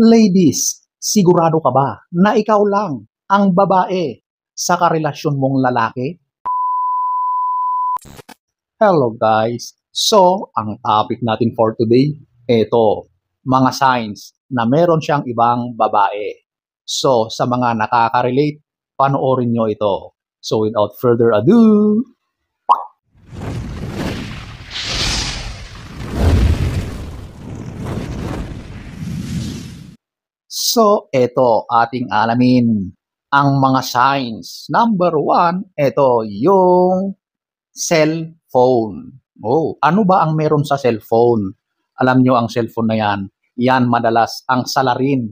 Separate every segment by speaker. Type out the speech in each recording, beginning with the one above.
Speaker 1: Ladies, sigurado ka ba na ikaw lang ang babae sa karelasyon mong lalaki? Hello guys! So, ang topic natin for today, ito, mga signs na meron siyang ibang babae. So, sa mga nakaka-relate, panoorin nyo ito. So, without further ado, So, ito ating alamin ang mga signs. Number one, ito yung cellphone. Oh, ano ba ang meron sa cellphone? Alam nyo ang cellphone na yan. Yan madalas ang salarin.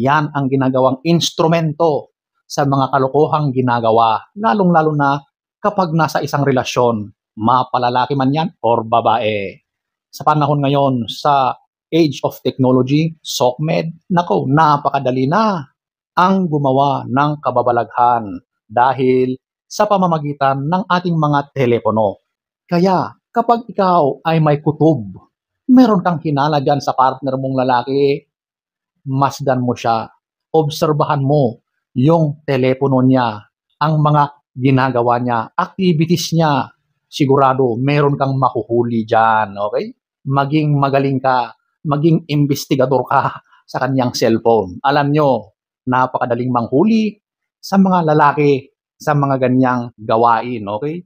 Speaker 1: Yan ang ginagawang instrumento sa mga kalokohang ginagawa. Lalong-lalo na kapag nasa isang relasyon, mapalalaki man yan or babae. Sa panahon ngayon, sa age of technology, SOCMED, nako, napakadali na ang gumawa ng kababalaghan dahil sa pamamagitan ng ating mga telepono. Kaya kapag ikaw ay may kutob, meron kang hinala dyan sa partner mong lalaki, masdan mo siya, obserbahan mo yung telepono niya, ang mga ginagawa niya, activities niya, sigurado meron kang makuhuli dyan, okay? Maging magaling ka maging investigador ka sa kanyang cellphone. Alam nyo, napakadaling manghuli sa mga lalaki sa mga ganyang gawain, okay?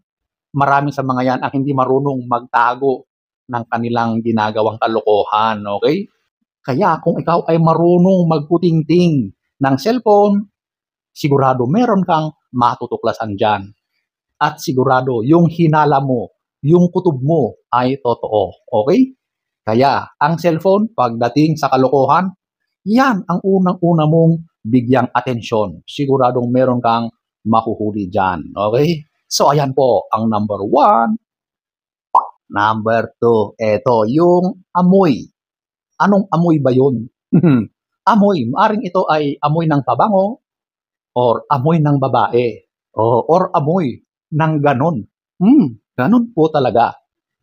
Speaker 1: Marami sa mga yan ang hindi marunong magtago ng kanilang ginagawang kalokohan, okay? Kaya kung ikaw ay marunong magputingting ng cellphone, sigurado meron kang matutuklasan dyan. At sigurado yung hinala mo, yung kutob mo ay totoo, okay? Kaya ang cellphone pagdating sa kalokohan, yan ang unang-una mong bigyang atensyon. Siguradong meron kang mahuhuli dyan. Okay? So ayan po ang number one. Number two, eto yung amoy. Anong amoy ba yun? amoy, maaring ito ay amoy ng pabango or amoy ng babae o, or amoy ng ganon. Hmm, ganon po talaga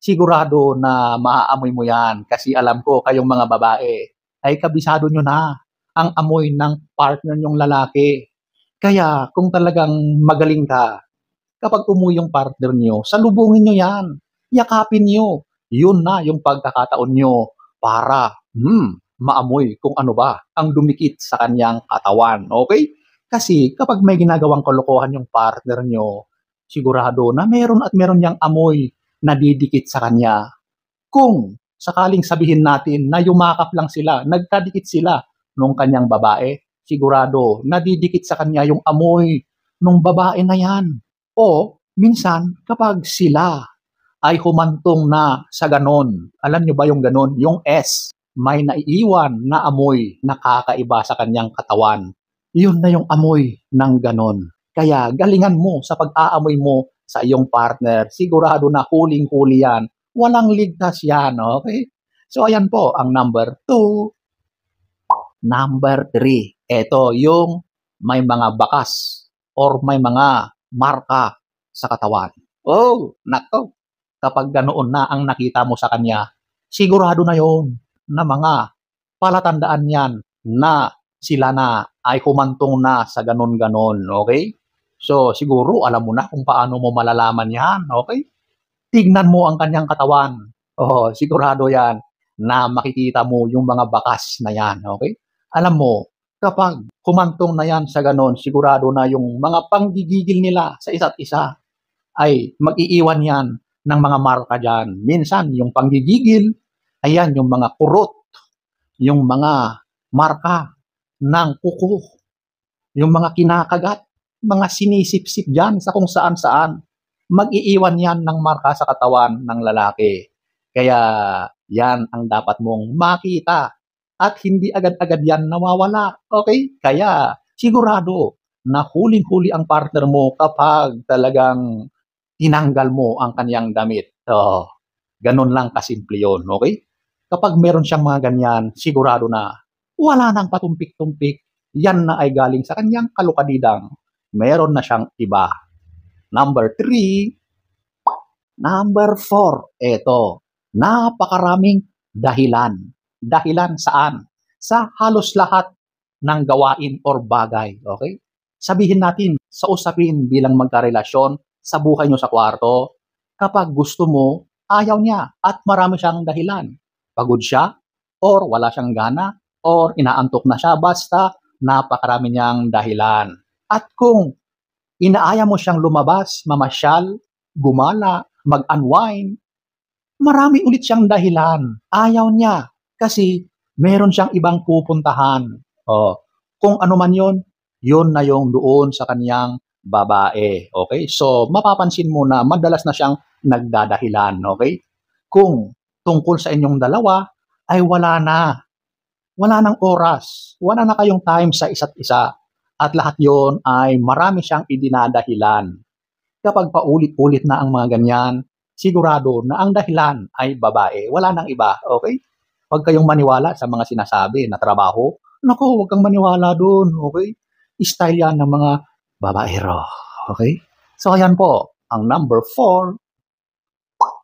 Speaker 1: sigurado na maaamoy mo yan kasi alam ko kayong mga babae ay kabisado nyo na ang amoy ng partner nyong lalaki. Kaya kung talagang magaling ka, kapag umuwi yung partner nyo, salubungin nyo yan, yakapin nyo. Yun na yung pagkakataon nyo para hmm, maamoy kung ano ba ang dumikit sa kanyang katawan. Okay? Kasi kapag may ginagawang kalokohan yung partner nyo, sigurado na meron at meron niyang amoy nadidikit sa kanya. Kung sakaling sabihin natin na yumakap lang sila, nagkadikit sila nung kanyang babae, sigurado nadidikit sa kanya yung amoy nung babae na yan. O minsan kapag sila ay humantong na sa ganon, alam nyo ba yung ganon? Yung S, may naiiwan na amoy na kakaiba sa kanyang katawan. Yun na yung amoy ng ganon. Kaya galingan mo sa pag-aamoy mo sa iyong partner, sigurado na huling-huli yan. Walang ligtas yan, okay? So, ayan po ang number two. Number three, ito yung may mga bakas or may mga marka sa katawan. Oh, nako. Kapag ganoon na ang nakita mo sa kanya, sigurado na yon na mga palatandaan yan na sila na ay kumantong na sa ganon-ganon. Okay? So, siguro alam mo na kung paano mo malalaman yan, okay? Tignan mo ang kanyang katawan. Oh, sigurado yan na makikita mo yung mga bakas na yan, okay? Alam mo, kapag kumantong na yan sa ganon, sigurado na yung mga panggigigil nila sa isa't isa ay mag-iiwan yan ng mga marka dyan. Minsan, yung panggigigil, ayan, yung mga kurot, yung mga marka ng kuko, yung mga kinakagat, mga sinisipsip dyan sa kung saan-saan. Mag-iiwan yan ng marka sa katawan ng lalaki. Kaya yan ang dapat mong makita at hindi agad-agad yan nawawala. Okay? Kaya sigurado na huling-huli ang partner mo kapag talagang tinanggal mo ang kaniyang damit. Oh, ganun lang kasimple yun. Okay? Kapag meron siyang mga ganyan, sigurado na wala nang patumpik-tumpik. Yan na ay galing sa kanyang kalukadidang meron na siyang iba. Number three, number four, eto, napakaraming dahilan. Dahilan saan? Sa halos lahat ng gawain or bagay. Okay? Sabihin natin, sa usapin bilang magkarelasyon, sa buhay nyo sa kwarto, kapag gusto mo, ayaw niya at marami siyang dahilan. Pagod siya, or wala siyang gana, or inaantok na siya, basta napakarami niyang dahilan. At kung inaaya mo siyang lumabas, mamasyal, gumala, mag-unwind, marami ulit siyang dahilan. Ayaw niya kasi meron siyang ibang pupuntahan. Oh, kung ano man yon, yon na yung doon sa kaniyang babae. Okay? So, mapapansin mo na madalas na siyang nagdadahilan. Okay? Kung tungkol sa inyong dalawa, ay wala na. Wala nang oras. Wala na kayong time sa isa't isa. At lahat yon ay marami siyang idinadahilan. Kapag paulit-ulit na ang mga ganyan, sigurado na ang dahilan ay babae. Wala nang iba, okay? Huwag kayong maniwala sa mga sinasabi na trabaho. Nako, huwag kang maniwala doon, okay? Style yan ng mga babaero, okay? So, ayan po, ang number four.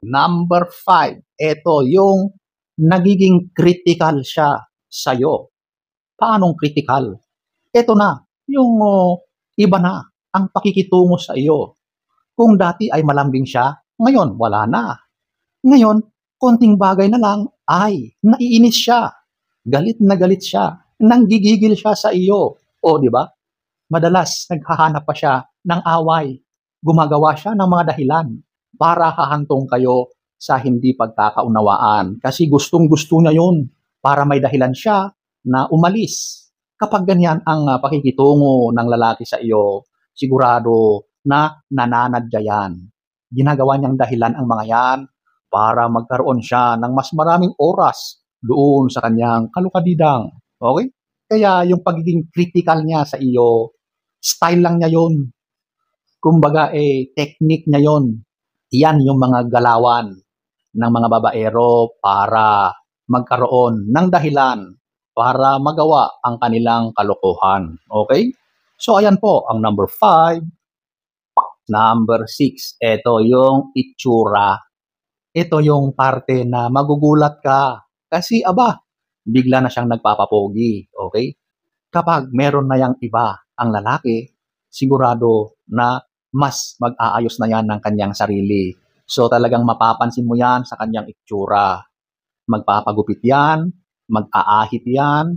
Speaker 1: Number five, ito yung nagiging critical siya sa'yo. Paanong critical? Ito na, yung uh, iba na ang pakikitungo sa iyo. Kung dati ay malambing siya, ngayon wala na. Ngayon, konting bagay na lang ay naiinis siya. Galit na galit siya. Nanggigigil siya sa iyo. O, di ba? Madalas naghahanap pa siya ng away. Gumagawa siya ng mga dahilan para hahantong kayo sa hindi pagkakaunawaan. Kasi gustong-gusto niya yun para may dahilan siya na umalis Kapag ganyan ang uh, pakikitungo ng lalaki sa iyo, sigurado na nananadya yan. Ginagawa niyang dahilan ang mga yan para magkaroon siya ng mas maraming oras doon sa kanyang kalukadidang. Okay? Kaya yung pagiging critical niya sa iyo, style lang niya yon. Kumbaga eh, technique niya yon. Yan yung mga galawan ng mga babaero para magkaroon ng dahilan para magawa ang kanilang kalokohan. Okay? So, ayan po ang number 5. Number 6, ito yung itsura. Ito yung parte na magugulat ka. Kasi, aba, bigla na siyang nagpapapogi. Okay? Kapag meron na yung iba ang lalaki, sigurado na mas mag-aayos na yan ng kanyang sarili. So talagang mapapansin mo yan sa kanyang itsura. Magpapagupit yan, mag-aahit yan,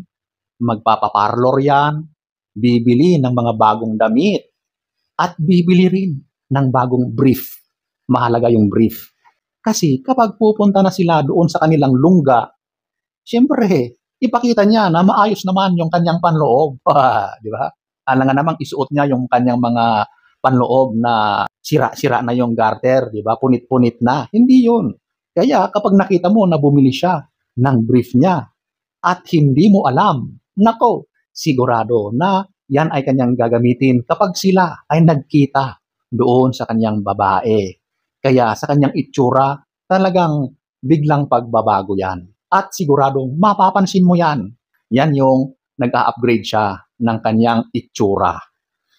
Speaker 1: magpapaparlor yan, bibili ng mga bagong damit, at bibili rin ng bagong brief. Mahalaga yung brief. Kasi kapag pupunta na sila doon sa kanilang lungga, siyempre, ipakita niya na maayos naman yung kanyang panloob. Ah, di ba? Alam ano nga namang isuot niya yung kanyang mga panloob na sira-sira na yung garter, di ba? Punit-punit na. Hindi yun. Kaya kapag nakita mo na bumili siya ng brief niya at hindi mo alam. Nako, sigurado na yan ay kanyang gagamitin kapag sila ay nagkita doon sa kanyang babae. Kaya sa kanyang itsura, talagang biglang pagbabago yan. At siguradong mapapansin mo yan. Yan yung nag-a-upgrade siya ng kanyang itsura.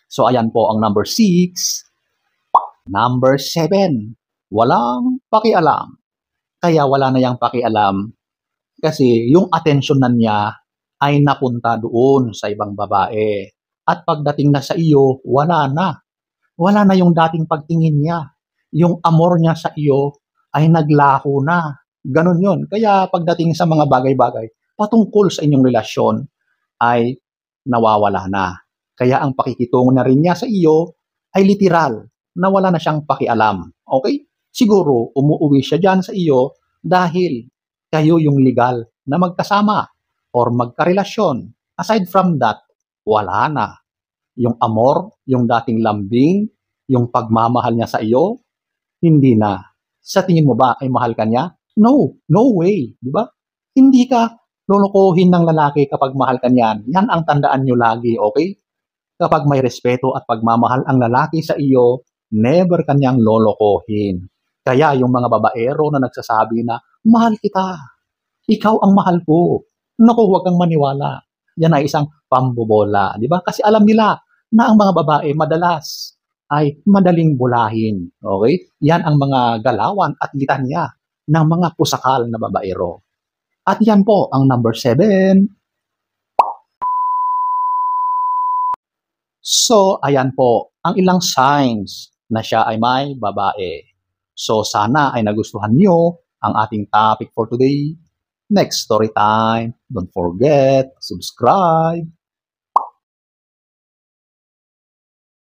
Speaker 1: So ayan po ang number 6. Number 7. Walang pakialam. Kaya wala na yang pakialam kasi yung attention na niya ay napunta doon sa ibang babae. At pagdating na sa iyo, wala na. Wala na yung dating pagtingin niya. Yung amor niya sa iyo ay naglaho na. Ganon yon. Kaya pagdating sa mga bagay-bagay, patungkol sa inyong relasyon ay nawawala na. Kaya ang pakikitungo na rin niya sa iyo ay literal Nawala na siyang pakialam. Okay? Siguro, umuuwi siya dyan sa iyo dahil kayo yung legal na magkasama or magkarelasyon. Aside from that, wala na. Yung amor, yung dating lambing, yung pagmamahal niya sa iyo, hindi na. Sa tingin mo ba ay mahal ka niya? No, no way, di ba? Hindi ka lolokohin ng lalaki kapag mahal ka niyan. Yan ang tandaan niyo lagi, okay? Kapag may respeto at pagmamahal ang lalaki sa iyo, never kanyang lolokohin. Kaya yung mga babaero na nagsasabi na, mahal kita. Ikaw ang mahal ko. Naku, huwag kang maniwala. Yan ay isang pambobola, di ba? Kasi alam nila na ang mga babae madalas ay madaling bulahin. Okay? Yan ang mga galawan at litanya ng mga pusakal na babaero. At yan po ang number 7. So, ayan po ang ilang signs na siya ay may babae. So, sana ay nagustuhan niyo ang ating topic for today. Next story time. Don't forget, subscribe.